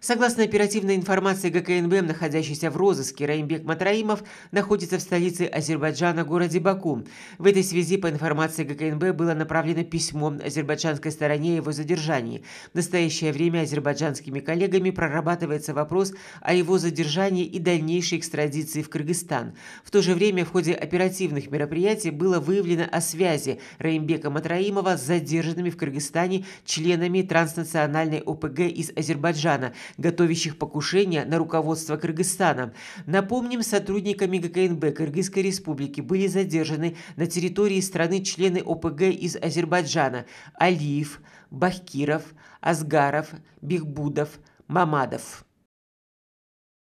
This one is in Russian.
Согласно оперативной информации ГКНБ, находящийся в розыске Раимбек Матраимов находится в столице Азербайджана, городе Баку. В этой связи, по информации ГКНБ, было направлено письмо азербайджанской стороне о его задержании. В настоящее время азербайджанскими коллегами прорабатывается вопрос о его задержании и дальнейшей экстрадиции в Кыргызстан. В то же время в ходе оперативных мероприятий было выявлено о связи Раимбека Матраимова с задержанными в Кыргызстане членами транснациональной ОПГ из Азербайджана – готовящих покушение на руководство Кыргызстана. Напомним, сотрудниками ГКНБ Кыргызской республики были задержаны на территории страны члены ОПГ из Азербайджана Алиев, Бахкиров, Азгаров, Бихбудов, Мамадов.